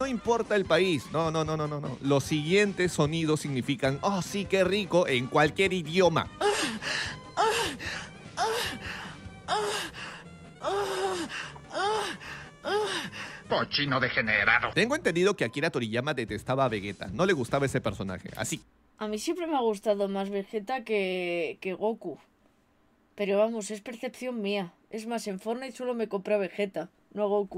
No importa el país, no, no, no, no, no, Los siguientes sonidos significan, oh sí, qué rico, en cualquier idioma. Pochino oh, degenerado. Tengo entendido que Akira Toriyama detestaba a Vegeta, no le gustaba ese personaje, así. A mí siempre me ha gustado más Vegeta que, que Goku. Pero vamos, es percepción mía. Es más, en y solo me compra Vegeta, no Goku.